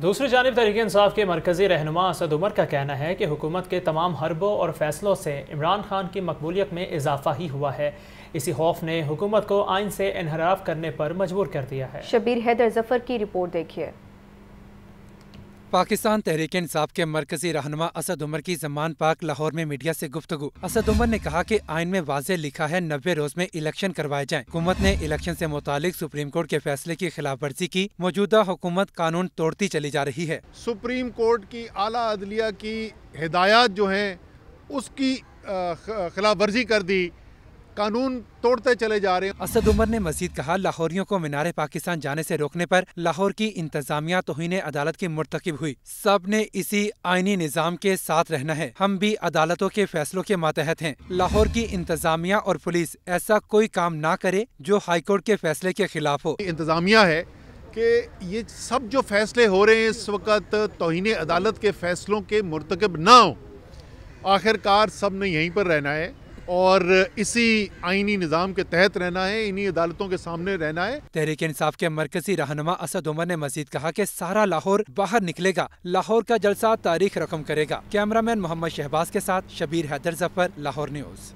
दूसरी जानब तरीके इंसाफ के मरकजी रहनुमा असद उमर का कहना है कि हुकूमत के तमाम हरबों और फैसलों से इमरान खान की मकबूलियत में इजाफा ही हुआ है इसी खौफ ने हुकूमत को आइन से इनहराफ करने पर मजबूर कर दिया है शबीर हैदर जफर की रिपोर्ट देखिए पाकिस्तान तहरीक इंसाफ के मरकजी रहनमा असद उमर की जमान पाक लाहौर में मीडिया से गुफ्तगु असद उमर ने कहा कि आइन में वाजे लिखा है नब्बे रोज में इलेक्शन करवाए जाएं। हुकूमत ने इलेक्शन से मुतालिक सुप्रीम कोर्ट के फैसले की खिलाफ वर्जी की मौजूदा हुकूमत कानून तोड़ती चली जा रही है सुप्रीम कोर्ट की आला अदलिया की हिदायत जो है उसकी खिलाफ वर्जी कर दी कानून तोड़ते चले जा रहे हैं असद उमर ने मजीद कहा लाहौरियों को मीनार पाकिस्तान जाने से रोकने पर लाहौर की इंतजामिया तोहन अदालत की मुरतकब हुई सब ने इसी आईनी निज़ाम के साथ रहना है हम भी अदालतों के फैसलों के मातहत हैं लाहौर की इंतजामिया और पुलिस ऐसा कोई काम ना करे जो हाईकोर्ट के फैसले के खिलाफ हो इंतजामिया है कि ये सब जो फैसले हो रहे हैं इस वक्त तोहन अदालत के फैसलों के मुरतकब ना हो आखिरकार सब ने यहीं पर रहना है और इसी आईनी निज़ाम के तहत रहना है इन्हीं अदालतों के सामने रहना है तहरीक इंसाफ के मरकजी रहनमा असद उमर ने मजीद कहा की सारा लाहौर बाहर निकलेगा लाहौर का जलसा तारीख रकम करेगा कैमरा मैन मोहम्मद शहबाज के साथ शबीर हैदर जफर लाहौर न्यूज़